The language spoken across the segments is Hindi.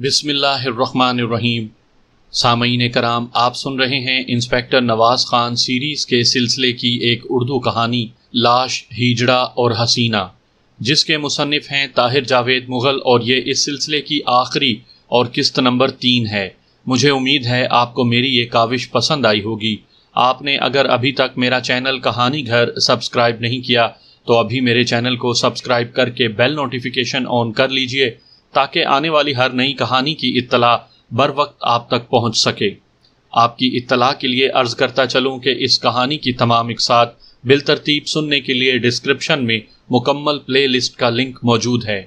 बिसमीम सामीन कराम आप सुन रहे हैं इंस्पेक्टर नवाज़ खान सीरीज़ के सिलसिले की एक उर्दू कहानी लाश हिजड़ा और हसीना जिसके मुसनफ़ हैं ताहिर जावेद मुग़ल और ये इस सिलसिले की आखिरी और किस्त नंबर तीन है मुझे उम्मीद है आपको मेरी ये काविश पसंद आई होगी आपने अगर अभी तक मेरा चैनल कहानी घर सब्सक्राइब नहीं किया तो अभी मेरे चैनल को सब्सक्राइब करके बेल नोटिफिकेशन ऑन कर लीजिए ताकि आने वाली हर नई कहानी की इतला बर वक्त आप तक पहुंच सके आपकी इतला के लिए अर्ज करता चलूं कि इस कहानी की तमाम इकसात बिलतरतीब सुनने के लिए डिस्क्रिप्शन में मुकम्मल प्लेलिस्ट का लिंक मौजूद है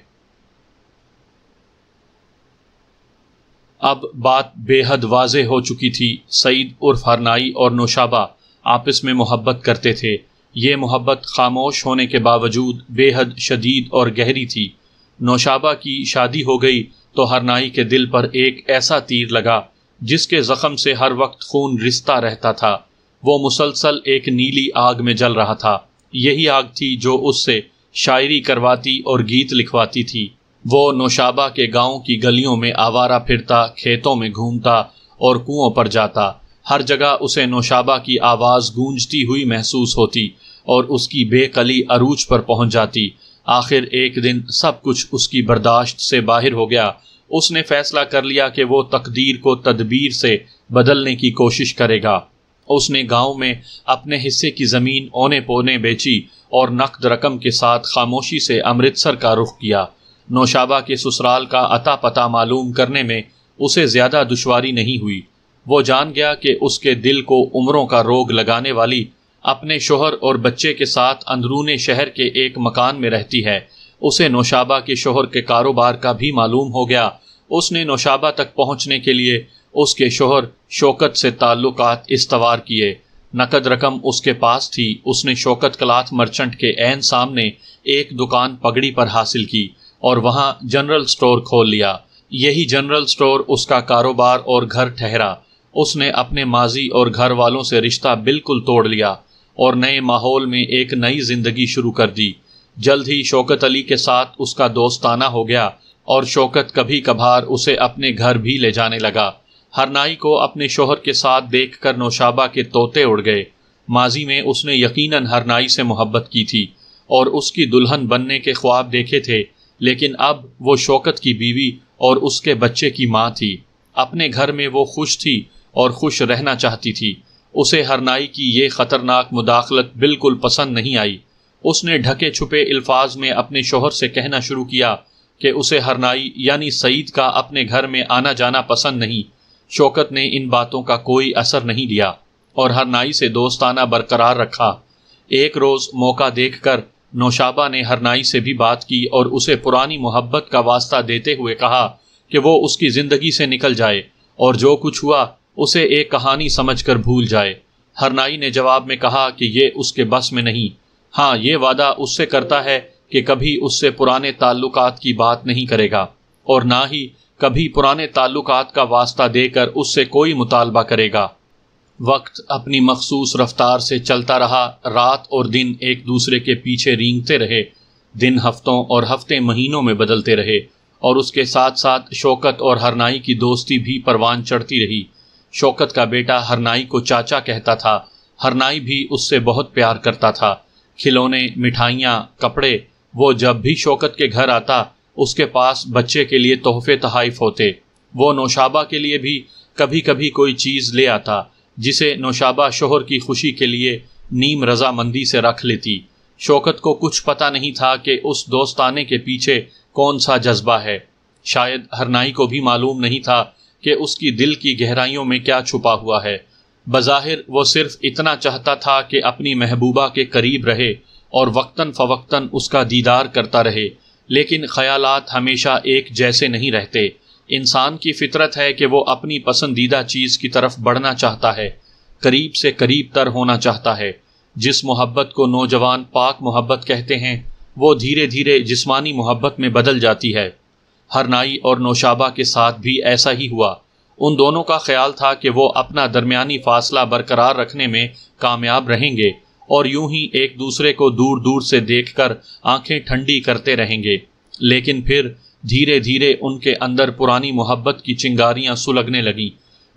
अब बात बेहद वाज हो चुकी थी सईद उर्फ हरनाई और नौशाबा आपस में मोहब्बत करते थे ये मोहब्बत खामोश होने के बावजूद बेहद शदीद और गहरी थी नौशाबा की शादी हो गई तो हरनाई के दिल पर एक ऐसा तीर लगा जिसके जख्म से हर वक्त खून रिश्ता रहता था वो मुसलसल एक नीली आग में जल रहा था यही आग थी जो उससे शायरी करवाती और गीत लिखवाती थी वो नौशाबा के गांव की गलियों में आवारा फिरता खेतों में घूमता और कुओं पर जाता हर जगह उसे नौशाबा की आवाज़ गूंजती हुई महसूस होती और उसकी बेकली अरूज पर पहुंच जाती आखिर एक दिन सब कुछ उसकी बर्दाश्त से बाहर हो गया उसने फैसला कर लिया कि वो तकदीर को तदबीर से बदलने की कोशिश करेगा उसने गांव में अपने हिस्से की ज़मीन ओने पोने बेची और नकद रकम के साथ खामोशी से अमृतसर का रुख किया नौशाबा के ससुराल का अता पता मालूम करने में उसे ज़्यादा दुशारी नहीं हुई वो जान गया कि उसके दिल को उम्रों का रोग लगाने वाली अपने शोहर और बच्चे के साथ अंदरूनी शहर के एक मकान में रहती है उसे नौशाबा के शोहर के कारोबार का भी मालूम हो गया उसने नौशाबा तक पहुंचने के लिए उसके शोहर शौकत से ताल्लुक इस्तवार किए नकद रकम उसके पास थी उसने शौकत कलाथ मर्चेंट के एन सामने एक दुकान पगड़ी पर हासिल की और वहाँ जनरल स्टोर खोल लिया यही जनरल स्टोर उसका कारोबार और घर ठहरा उसने अपने माजी और घर वालों से रिश्ता बिल्कुल तोड़ लिया और नए माहौल में एक नई जिंदगी शुरू कर दी जल्द ही शौकत अली के साथ उसका दोस्ताना हो गया और शौकत कभी कभार उसे अपने घर भी ले जाने लगा हरनाई को अपने शोहर के साथ देख कर नौशाबा के तोते उड़ गए माजी में उसने यकीनन हरनाई से मोहब्बत की थी और उसकी दुल्हन बनने के ख्वाब देखे थे लेकिन अब वो शौकत की बीवी और उसके बच्चे की माँ थी अपने घर में वो खुश थी और खुश रहना चाहती थी उसे हरनाई की यह ख़तरनाक मुदाखलत बिल्कुल पसंद नहीं आई उसने ढके छुपे अल्फाज में अपने शोहर से कहना शुरू किया कि उसे हरनाई यानी सईद का अपने घर में आना जाना पसंद नहीं शौकत ने इन बातों का कोई असर नहीं लिया और हरनाई से दोस्ताना बरकरार रखा एक रोज़ मौका देख कर नौशाबा ने हरनाई से भी बात की और उसे पुरानी मोहब्बत का वास्ता देते हुए कहा कि वो उसकी ज़िंदगी से निकल जाए और जो कुछ हुआ उसे एक कहानी समझकर भूल जाए हरनाई ने जवाब में कहा कि ये उसके बस में नहीं हाँ ये वादा उससे करता है कि कभी उससे पुराने ताल्लुक की बात नहीं करेगा और ना ही कभी पुराने ताल्लुक का वास्ता देकर उससे कोई मुतालबा करेगा वक्त अपनी मखसूस रफ्तार से चलता रहा रात और दिन एक दूसरे के पीछे रींगते रहे दिन हफ्तों और हफ्ते महीनों में बदलते रहे और उसके साथ साथ शौकत और हरनाई की दोस्ती भी परवान चढ़ती रही शौकत का बेटा हरनाई को चाचा कहता था हरनाई भी उससे बहुत प्यार करता था खिलौने मिठाइयाँ कपड़े वो जब भी शौकत के घर आता उसके पास बच्चे के लिए तोहफे तहाइफ होते वो नौशाबा के लिए भी कभी कभी कोई चीज़ ले आता जिसे नौशाबा शोहर की खुशी के लिए नीम रजामंदी से रख लेती शौकत को कुछ पता नहीं था कि उस दोस्ताने के पीछे कौन सा जज्बा है शायद हरनाई को भी मालूम नहीं था कि उसकी दिल की गहराइयों में क्या छुपा हुआ है बज़ाहिर वो सिर्फ इतना चाहता था कि अपनी महबूबा के करीब रहे और वक्ता फ़वक्ता उसका दीदार करता रहे लेकिन ख्यालात हमेशा एक जैसे नहीं रहते इंसान की फितरत है कि वो अपनी पसंदीदा चीज़ की तरफ बढ़ना चाहता है करीब से करीब तर होना चाहता है जिस मोहब्बत को नौजवान पाक मोहब्बत कहते हैं वो धीरे धीरे जिस्मानी मोहब्बत में बदल जाती है हरनाई और नौशाबा के साथ भी ऐसा ही हुआ उन दोनों का ख्याल था कि वो अपना दरमियानी फासला बरकरार रखने में कामयाब रहेंगे और यूं ही एक दूसरे को दूर दूर से देखकर आंखें ठंडी करते रहेंगे लेकिन फिर धीरे धीरे उनके अंदर पुरानी मोहब्बत की चिंगारियां सुलगने लगीं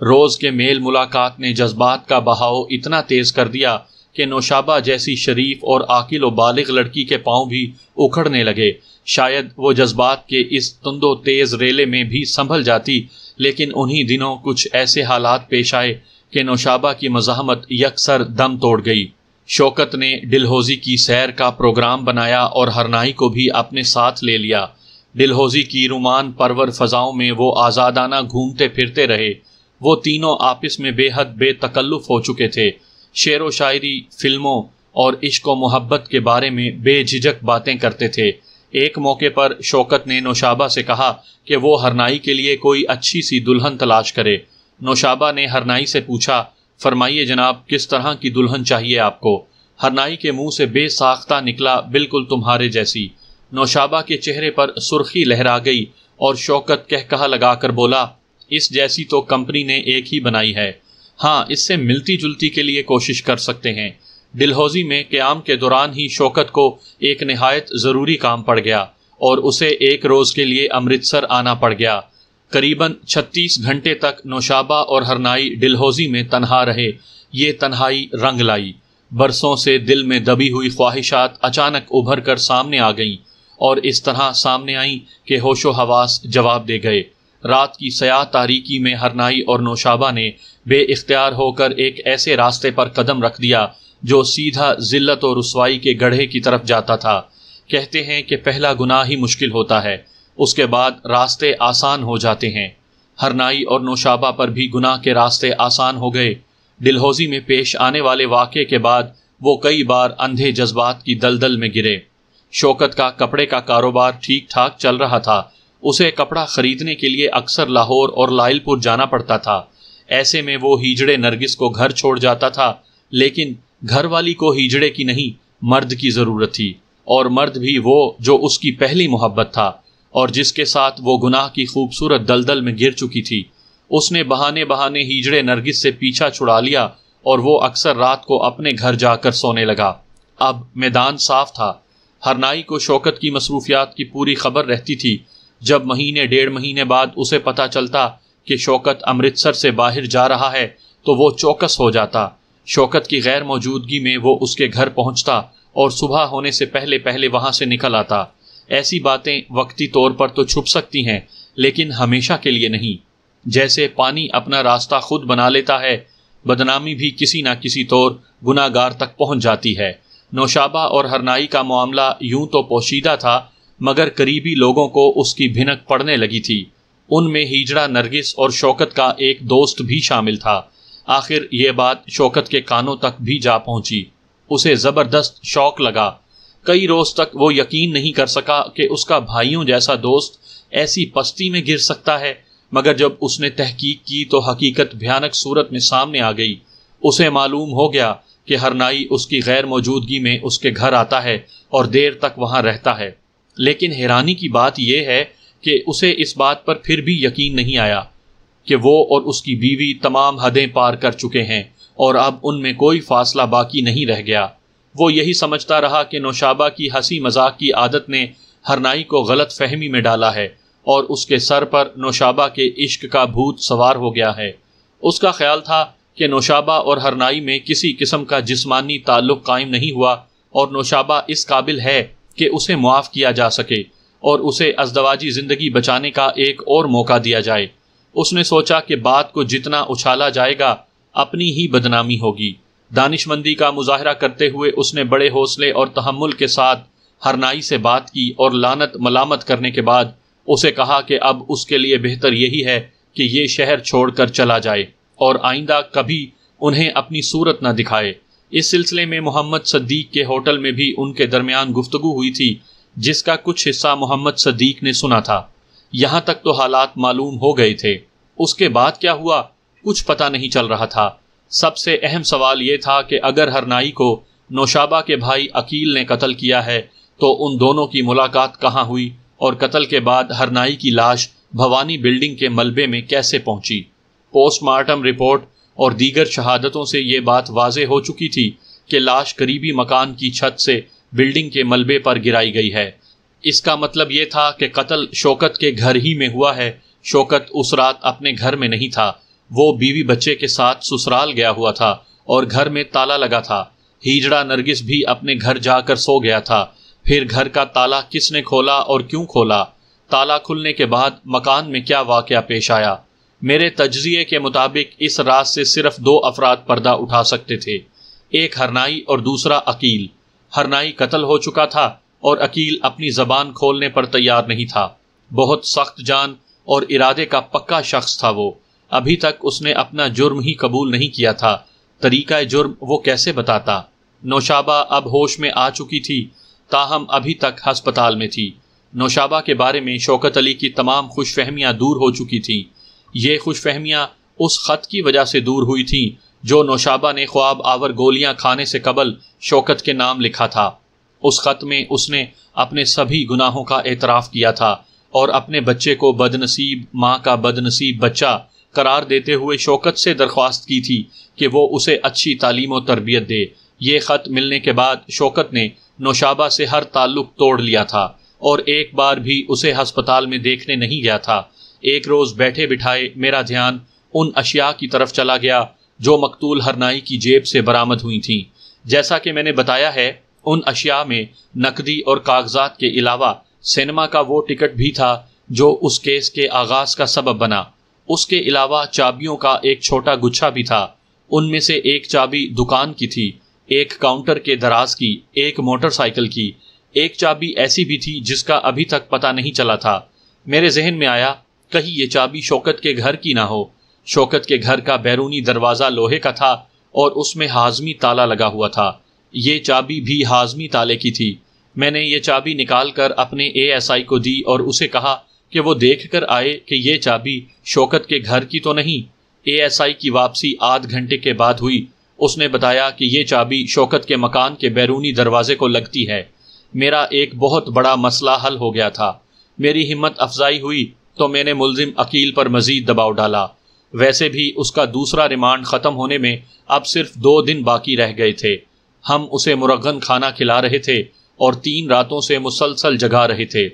रोज के मेल मुलाकात ने जज्बात का बहाव इतना तेज कर दिया कि नौशाबा जैसी शरीफ और आकिल व बालिग लड़की के पांव भी उखड़ने लगे शायद वो जज्बात के इस तुंदो तेज रेले में भी संभल जाती लेकिन उन्हीं दिनों कुछ ऐसे हालात पेश आए कि नौशाबा की मजामत यकसर दम तोड़ गई शौकत ने डिलहोजी की सैर का प्रोग्राम बनाया और हरनाई को भी अपने साथ ले लिया डिलहौजी की रुमान परवर फजाओं में वो आज़ादाना घूमते फिरते रहे वो तीनों आपस में बेहद बेतकल्लुफ हो चुके थे शेर व शायरी फिल्मों और इश्क व मोहब्बत के बारे में बेझिझक बातें करते थे एक मौके पर शौकत ने नौशाबा से कहा कि वो हरनाई के लिए कोई अच्छी सी दुल्हन तलाश करे नौशाबा ने हरनाई से पूछा फरमाइए जनाब किस तरह की दुल्हन चाहिए आपको हरनाई के मुंह से बेसाख्ता निकला बिल्कुल तुम्हारे जैसी नौशाबा के चेहरे पर सुर्खी लहरा गई और शौकत कह कहा लगाकर बोला इस जैसी तो कंपनी ने एक ही बनाई है हाँ इससे मिलती जुलती के लिए कोशिश कर सकते हैं डिलहौजी में क्याम के दौरान ही शौकत को एक नहायत ज़रूरी काम पड़ गया और उसे एक रोज़ के लिए अमृतसर आना पड़ गया करीबन 36 घंटे तक नौशाबा और हरनाई डिलहौजी में तनहा रहे ये तन्हाई रंग लाई बरसों से दिल में दबी हुई ख्वाहिशात अचानक उभर कर सामने आ गईं और इस तरह सामने आईं कि होशो हवास जवाब दे गए रात की सयाह तारीकी में हरनाई और नौशाबा ने बे होकर एक ऐसे रास्ते पर कदम रख दिया जो सीधा जिल्लत और रसवाई के गढ़े की तरफ जाता था कहते हैं कि पहला गुनाह ही मुश्किल होता है उसके बाद रास्ते आसान हो जाते हैं हरनाई और नौशाबा पर भी गुनाह के रास्ते आसान हो गए डिलहौजी में पेश आने वाले वाक़े के बाद वो कई बार अंधे जज्बात की दलदल में गिरे शौकत का कपड़े का कारोबार ठीक ठाक चल रहा था उसे कपड़ा खरीदने के लिए अक्सर लाहौर और लाइलपुर जाना पड़ता था ऐसे में वो हिजड़े नरगिस को घर छोड़ जाता था लेकिन घरवाली को हिजड़े की नहीं मर्द की जरूरत थी और मर्द भी वो जो उसकी पहली मोहब्बत था और जिसके साथ वो गुनाह की खूबसूरत दलदल में गिर चुकी थी उसने बहाने बहाने हिजड़े नरगिस से पीछा छुड़ा लिया और वो अक्सर रात को अपने घर जाकर सोने लगा अब मैदान साफ था हरनाई को शौकत की मसरूफियात की पूरी खबर रहती थी जब महीने डेढ़ महीने बाद उसे पता चलता कि शौकत अमृतसर से बाहर जा रहा है तो वो चौकस हो जाता शौकत की गैर मौजूदगी में वो उसके घर पहुंचता और सुबह होने से पहले पहले वहां से निकल आता ऐसी बातें वक्ती तौर पर तो छुप सकती हैं लेकिन हमेशा के लिए नहीं जैसे पानी अपना रास्ता खुद बना लेता है बदनामी भी किसी ना किसी तौर गुनागार तक पहुंच जाती है नौशाबा और हरनाई का मामला यूं तो पोशीदा था मगर करीबी लोगों को उसकी भिनक पड़ने लगी थी उनमें हिजड़ा नरगिस और शौकत का एक दोस्त भी शामिल था आखिर ये बात शौकत के कानों तक भी जा पहुंची उसे जबरदस्त शौक लगा कई रोज तक वो यकीन नहीं कर सका कि उसका भाइयों जैसा दोस्त ऐसी पस्ती में गिर सकता है मगर जब उसने तहकीक की तो हकीकत भयानक सूरत में सामने आ गई उसे मालूम हो गया कि हरनाई उसकी गैर मौजूदगी में उसके घर आता है और देर तक वहां रहता है लेकिन हैरानी की बात यह है कि उसे इस बात पर फिर भी यकीन नहीं आया कि वो और उसकी बीवी तमाम हदें पार कर चुके हैं और अब उनमें कोई फासला बाकी नहीं रह गया वो यही समझता रहा कि नौशाबा की हंसी मजाक की आदत ने हरनाई को गलत फहमी में डाला है और उसके सर पर नौशाबा के इश्क का भूत सवार हो गया है उसका ख्याल था कि नौशाबा और हरनाई में किसी किस्म का जिस्मानी ताल्लुक कायम नहीं हुआ और नौशाबा इस काबिल है कि उसे मुआफ़ किया जा सके और उसे अजदवाजी ज़िंदगी बचाने का एक और मौका दिया जाए उसने सोचा कि बात को जितना उछाला जाएगा अपनी ही बदनामी होगी दानिशमंदी का मुजाहरा करते हुए उसने बड़े हौसले और तहमुल के साथ हरनाई से बात की और लानत मलामत करने के बाद उसे कहा कि अब उसके लिए बेहतर यही है कि ये शहर छोड़कर चला जाए और आइंदा कभी उन्हें अपनी सूरत ना दिखाए इस सिलसिले में मोहम्मद सद्दीक के होटल में भी उनके दरमियान गुफ्तगु हुई थी जिसका कुछ हिस्सा मोहम्मद सद्दीक ने सुना था यहाँ तक तो हालात मालूम हो गए थे उसके बाद क्या हुआ कुछ पता नहीं चल रहा था सबसे अहम सवाल यह था कि अगर हरनाई को नौशाबा के भाई अकील ने कत्ल किया है तो उन दोनों की मुलाकात कहाँ हुई और कत्ल के बाद हरनाई की लाश भवानी बिल्डिंग के मलबे में कैसे पहुंची पोस्टमार्टम रिपोर्ट और दीगर शहादतों से ये बात वाज हो चुकी थी कि लाश करीबी मकान की छत से बिल्डिंग के मलबे पर गिराई गई है इसका मतलब ये था कि कत्ल शौकत के घर ही में हुआ है शौकत उस रात अपने घर में नहीं था वो बीवी बच्चे के साथ ससुराल गया हुआ था और घर में ताला लगा था हिजड़ा नरगिस भी अपने घर जाकर सो गया था फिर घर का ताला किसने खोला और क्यों खोला ताला खुलने के बाद मकान में क्या वाक़ पेश आया मेरे तजिए के मुताबिक इस रात से सिर्फ दो अफराद पर्दा उठा सकते थे एक हरनाई और दूसरा अकील हरनाई कत्ल हो चुका था और अकील अपनी जबान खोलने पर तैयार नहीं था बहुत सख्त जान और इरादे का पक्का शख्स था वो अभी तक उसने अपना जुर्म ही कबूल नहीं किया था तरीका जुर्म वो कैसे बताता नौशाबा अब होश में आ चुकी थी ताहम अभी तक हस्पताल में थी नौशाबा के बारे में शौकत अली की तमाम खुश दूर हो चुकी थीं ये खुश उस ख़त की वजह से दूर हुई थीं जो नौशाबा ने ख्वाब आवर गोलियां खाने से कबल शौकत के नाम लिखा था उस खत में उसने अपने सभी गुनाहों का एतराफ़ किया था और अपने बच्चे को बदनसीब माँ का बदनसीब बच्चा करार देते हुए शौकत से दरख्वास्त की थी कि वो उसे अच्छी तालीम और तरबियत दे ये ख़त मिलने के बाद शौकत ने नौशाबा से हर ताल्लुक तोड़ लिया था और एक बार भी उसे हस्पताल में देखने नहीं गया था एक रोज़ बैठे बिठाए मेरा ध्यान उन अशिया की तरफ चला गया जो मकतूल हरनाई की जेब से बरामद हुई थी जैसा कि मैंने बताया है उन अशिया में नकदी और कागजात के अलावा सिनेमा का वो टिकट भी था जो उस केस के आगाज का सबब बना उसके अलावा चाबियों का एक छोटा गुच्छा भी था उनमें से एक चाबी दुकान की थी एक काउंटर के दराज की एक मोटरसाइकिल की एक चाबी ऐसी भी थी जिसका अभी तक पता नहीं चला था मेरे जहन में आया कहीं ये चाबी शौकत के घर की ना हो शौकत के घर का बैरूनी दरवाज़ा लोहे का था और उसमें हाजमी ताला लगा हुआ था ये चाबी भी हाजमी ताले की थी मैंने ये चाबी निकाल कर अपने एएसआई को दी और उसे कहा कि वो देख कर आए कि ये चाबी शौकत के घर की तो नहीं एएसआई की वापसी आध घंटे के बाद हुई उसने बताया कि ये चाबी शौकत के मकान के बैरूनी दरवाजे को लगती है मेरा एक बहुत बड़ा मसला हल हो गया था मेरी हिम्मत अफजाई हुई तो मैंने मुलजिम अकील पर मजीद दबाव डाला वैसे भी उसका दूसरा रिमांड ख़त्म होने में अब सिर्फ दो दिन बाकी रह गए थे हम उसे मुरगन खाना खिला रहे थे और तीन रातों से मुसलसल जगा रहे थे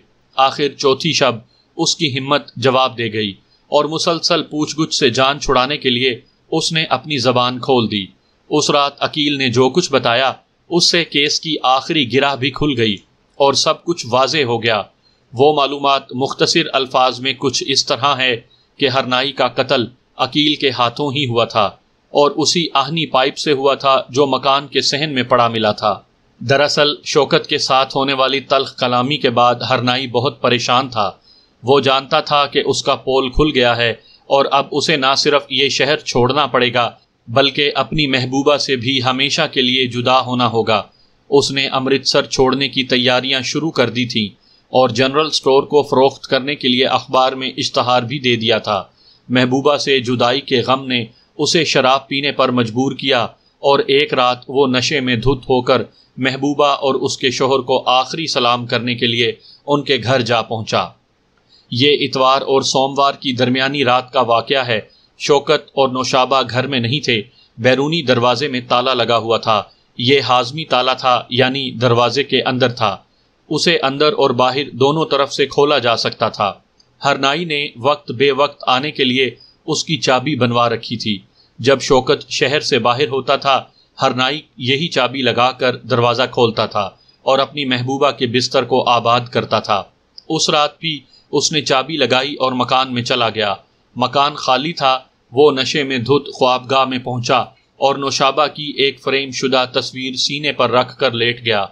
आखिर चौथी शब उसकी हिम्मत जवाब दे गई और मुसलसल पूछ गुछ से जान छुड़ाने के लिए उसने अपनी जबान खोल दी उस रात अकील ने जो कुछ बताया उससे केस की आखिरी गिरा भी खुल गई और सब कुछ वाज हो गया वो मालूम मुख्तर अल्फाज में कुछ इस तरह है कि हरनाई का कत्ल अकील के हाथों ही हुआ था और उसी आहनी पाइप से हुआ था जो मकान के सहन में पड़ा मिला था दरअसल शोकत के साथ होने वाली तलख कलामी के बाद हरनाई बहुत परेशान था वो जानता था कि उसका पोल खुल गया है और अब उसे ना सिर्फ ये शहर छोड़ना पड़ेगा बल्कि अपनी महबूबा से भी हमेशा के लिए जुदा होना होगा उसने अमृतसर छोड़ने की तैयारियां शुरू कर दी थीं और जनरल स्टोर को फ़रोख्त करने के लिए अखबार में इश्तहार भी दे दिया था महबूबा से जुदाई के गम ने उसे शराब पीने पर मजबूर किया और एक रात वो नशे में धुत होकर महबूबा और उसके शोहर को आखिरी सलाम करने के लिए उनके घर जा पहुंचा ये इतवार और सोमवार की दरमियानी रात का वाक़ है शौकत और नौशाबा घर में नहीं थे बैरूनी दरवाजे में ताला लगा हुआ था ये हाजमी ताला था यानी दरवाजे के अंदर था उसे अंदर और बाहर दोनों तरफ से खोला जा सकता था हरनाई ने वक्त बे वक्त आने के लिए उसकी चाबी बनवा रखी थी जब शौकत शहर से बाहर होता था हर नाई यही चाबी लगाकर दरवाज़ा खोलता था और अपनी महबूबा के बिस्तर को आबाद करता था उस रात भी उसने चाबी लगाई और मकान में चला गया मकान खाली था वो नशे में धुत ख्वाबगाह में पहुंचा और नौशाबा की एक फ्रेम शुदा तस्वीर सीने पर रख कर लेट गया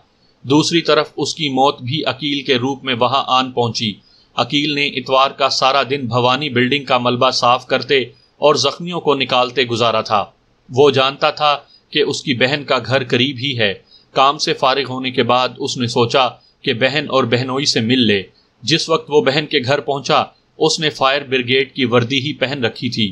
दूसरी तरफ उसकी मौत भी अकील के रूप में वहां आन पहुंची अकील ने इतवार का सारा दिन भवानी बिल्डिंग का मलबा साफ करते और जख्मियों को निकालते गुजारा था वो जानता था कि उसकी बहन का घर करीब ही है काम से फारिग होने के बाद उसने सोचा कि बहन और बहनोई से मिल ले जिस वक्त वो बहन के घर पहुंचा उसने फायर ब्रिगेड की वर्दी ही पहन रखी थी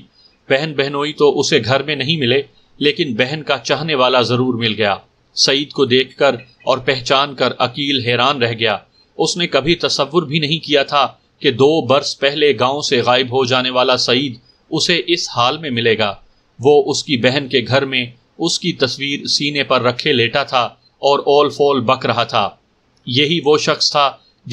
बहन बहनोई तो उसे घर में नहीं मिले लेकिन बहन का चाहने वाला जरूर मिल गया सईद को देखकर और पहचान कर अकील हैरान रह गया उसने कभी तस्वुर भी नहीं किया था कि दो बरस पहले गांव से गायब हो जाने वाला सईद उसे इस हाल में मिलेगा वो उसकी बहन के घर में उसकी तस्वीर सीने पर रखे लेटा था और ओल फोल बक रहा था यही वो शख्स था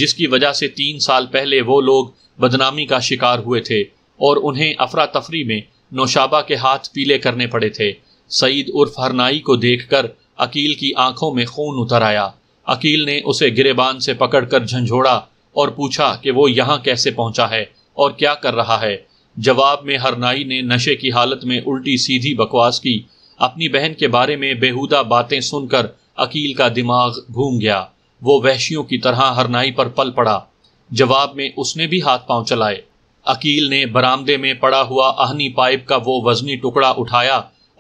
जिसकी वजह से तीन साल पहले वो लोग बदनामी का शिकार हुए थे और उन्हें अफरा तफरी में नौशाबा के हाथ पीले करने पड़े थे सईद उर्फ हरनाई को देखकर अकील की आंखों में खून उतर आया अकील ने उसे गिरेबान से पकड़कर झंझोड़ा और पूछा कि वो यहाँ कैसे पहुंचा है और क्या कर रहा है जवाब में हरनाई ने नशे की हालत में उल्टी सीधी बकवास की अपनी बहन के बारे में बेहुदा बातें सुनकर अकील का दिमाग घूम गया वो वहशियों की तरह हरनाई पर पल पड़ा जवाब में उसने भी हाथ पांव चलाए अकील ने बरामदे में पड़ा हुआ आहनी पाइप का वो वजनी टुकड़ा उठाया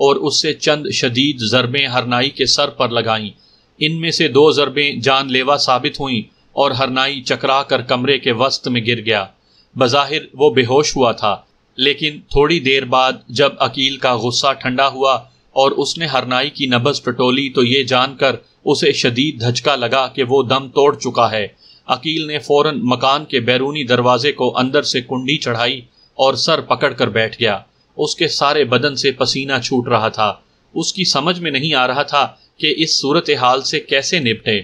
और उससे चंद शदीद जरबें हरनाई के सर पर लगाईं इनमें से दो जरबें जानलेवा साबित हुईं और हरनाई चकरा कर कमरे के वस्त में गिर गया बज़ाहिर वो बेहोश हुआ था लेकिन थोड़ी देर बाद जब अकील का गुस्सा ठंडा हुआ और उसने हरनाई की नबज टटोली तो ये जानकर उसे शदीद धचका लगा कि वो दम तोड़ चुका है अकील ने फौरन मकान के बैरूनी दरवाजे को अंदर से कुंडी चढ़ाई और सर पकड़ कर बैठ गया उसके सारे बदन से पसीना छूट रहा था उसकी समझ में नहीं आ रहा था कि इस सूरत हाल से कैसे निपटे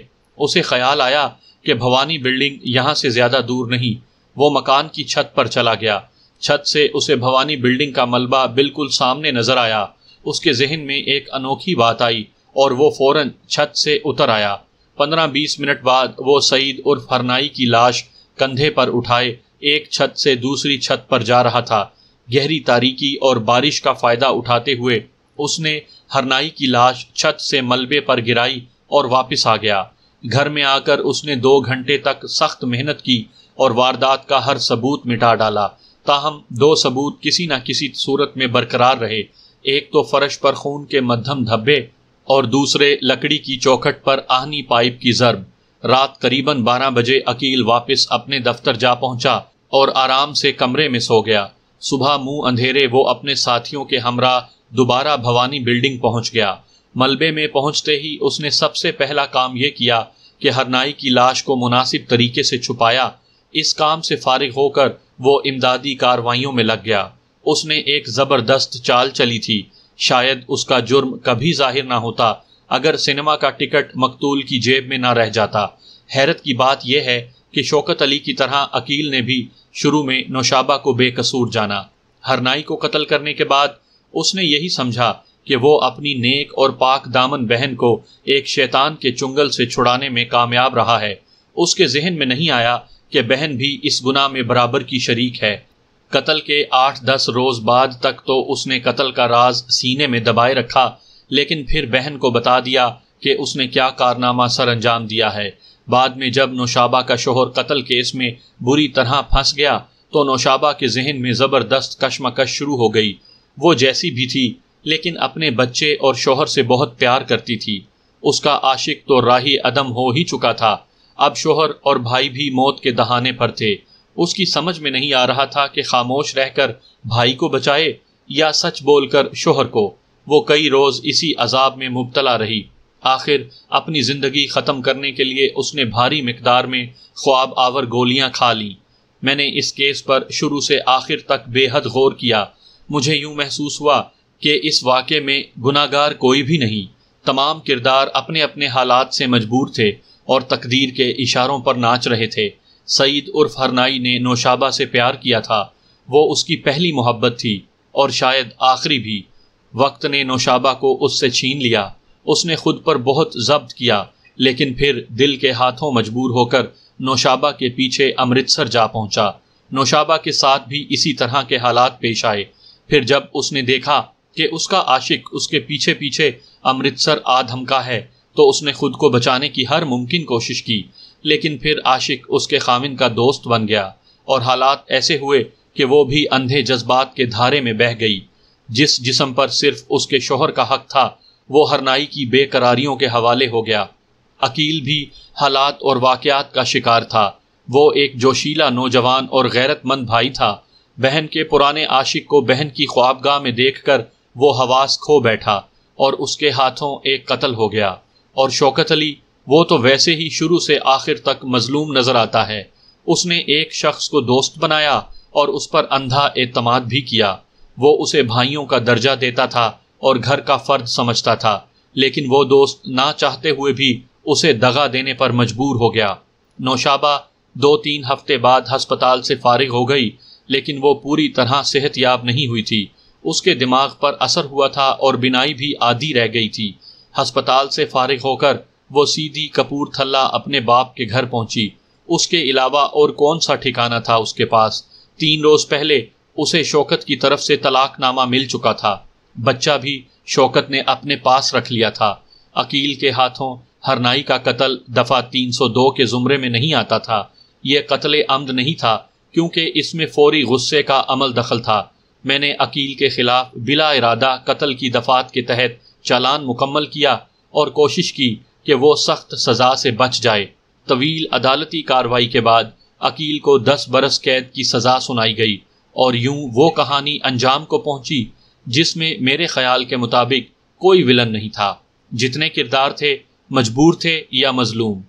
उसे ख्याल आया कि भवानी बिल्डिंग यहाँ से ज़्यादा दूर नहीं वो मकान की छत पर चला गया छत से उसे भवानी बिल्डिंग का मलबा बिल्कुल सामने नजर आया उसके जहन में एक अनोखी बात आई और वो फौरन छत से उतर आया पंद्रह बीस मिनट बाद वो सईद और फरनाई की लाश कंधे पर उठाए एक छत से दूसरी छत पर जा रहा था गहरी तारीकी और बारिश का फायदा उठाते हुए उसने हरनाई की लाश छत से मलबे पर गिराई और वापस आ गया घर में आकर उसने दो घंटे तक सख्त मेहनत की और वारदात का हर सबूत मिटा डाला ताहम दो सबूत किसी न किसी सूरत में बरकरार रहे एक तो फर्श पर खून के मध्यम धब्बे और दूसरे लकड़ी की चौखट पर आहनी पाइप की जरब रात करीबन 12 बजे अकील वापस अपने दफ्तर जा पहुंचा और आराम से कमरे में सो गया सुबह मुंह अंधेरे वो अपने साथियों के हमरा दोबारा भवानी बिल्डिंग पहुंच गया मलबे में पहुंचते ही उसने सबसे पहला काम यह किया कि हरनाई की लाश को मुनासिब तरीके से छुपाया इस काम से फारिग होकर वो इमदादी कार्रवाइयों में लग गया उसने एक जबरदस्त चाल चली थी शायद उसका जुर्म कभी जाहिर ना होता अगर सिनेमा का टिकट मकतूल की जेब में ना रह जाता हैरत की बात यह है कि शौकत अली की तरह अकील ने भी शुरू में नौशाबा को बेकसूर जाना हरनाई को कत्ल करने के बाद उसने यही समझा कि वो अपनी नेक और पाक दामन बहन को एक शैतान के चुंगल से छुड़ाने में कामयाब रहा है उसके जहन में नहीं आया कि बहन भी इस गुनाह में बराबर की शरीक है कत्ल के आठ दस रोज बाद तक तो उसने कत्ल का राज सीने में दबाए रखा लेकिन फिर बहन को बता दिया कि उसने क्या कारनामा सर अंजाम दिया है बाद में जब नौशाबा का शोहर कत्ल केस में बुरी तरह फंस गया तो नौशाबा के जहन में ज़बरदस्त कशमकश शुरू हो गई वो जैसी भी थी लेकिन अपने बच्चे और शोहर से बहुत प्यार करती थी उसका आशिक तो राही अदम हो ही चुका था अब शोहर और भाई भी मौत के दहाने पर थे उसकी समझ में नहीं आ रहा था कि खामोश रहकर भाई को बचाए या सच बोलकर शोहर को वो कई रोज इसी अजाब में मुबतला रही आखिर अपनी जिंदगी खत्म करने के लिए उसने भारी मकदार में ख्वाब आवर गोलियां खा ली मैंने इस केस पर शुरू से आखिर तक बेहद गौर किया मुझे यूं महसूस हुआ कि इस वाक़े में गुनागार कोई भी नहीं तमाम किरदार अपने अपने हालात से मजबूर थे और तकदीर के इशारों पर नाच रहे थे सईद उर्फ हरनाई ने नौशाबा से प्यार किया था वो उसकी पहली मोहब्बत थी और शायद आखिरी भी वक्त ने नौशाबा को उससे छीन लिया उसने खुद पर बहुत जब्त किया लेकिन फिर दिल के हाथों मजबूर होकर नौशाबा के पीछे अमृतसर जा पहुंचा नौशाबा के साथ भी इसी तरह के हालात पेश आए फिर जब उसने देखा कि उसका आशिक उसके पीछे पीछे अमृतसर आ धमका है तो उसने खुद को बचाने की हर मुमकिन कोशिश की लेकिन फिर आशिक उसके खामिन का दोस्त बन गया और हालात ऐसे हुए कि वो भी अंधे जज्बात के धारे में बह गई जिस जिसम पर सिर्फ उसके शोहर का हक था वो हरनाई की बेकरारियों के हवाले हो गया अकील भी हालात और वाकयात का शिकार था वो एक जोशीला नौजवान और गैरतमंद भाई था बहन के पुराने आशिक को बहन की ख्वाबगाह में देख कर वो हवास खो बैठा और उसके हाथों एक कत्ल हो गया और शौकत अली वो तो वैसे ही शुरू से आखिर तक मजलूम नजर आता है उसने एक शख्स को दोस्त बनाया और उस पर अंधा एतमाद भी किया वो उसे भाइयों का दर्जा देता था और घर का फर्द समझता था लेकिन वो दोस्त ना चाहते हुए भी उसे दगा देने पर मजबूर हो गया नौशाबा दो तीन हफ्ते बाद हस्पताल से फारिग हो गई लेकिन वो पूरी तरह सेहत याब नहीं हुई थी उसके दिमाग पर असर हुआ था और बिनाई भी आधी रह गई थी हस्पताल से फारिग होकर वो सीधी कपूरथला अपने बाप के घर पहुंची उसके अलावा और कौन सा ठिकाना था उसके पास तीन रोज पहले उसे शौकत की तरफ से तलाकनामा मिल चुका था बच्चा भी शौकत ने अपने पास रख लिया था अकील के हाथों हरनाई का कत्ल दफा 302 के जुमरे में नहीं आता था यह कत्ल आमद नहीं था क्योंकि इसमें फौरी गुस्से का अमल दखल था मैंने अकील के खिलाफ बिला इरादा कत्ल की दफात के तहत चालान मुकम्मल किया और कोशिश की कि वो सख्त सजा से बच जाए तवील अदालती कार्रवाई के बाद अकील को दस बरस कैद की सजा सुनाई गई और यूं वो कहानी अंजाम को पहुंची जिसमें मेरे ख्याल के मुताबिक कोई विलन नहीं था जितने किरदार थे मजबूर थे या मजलूम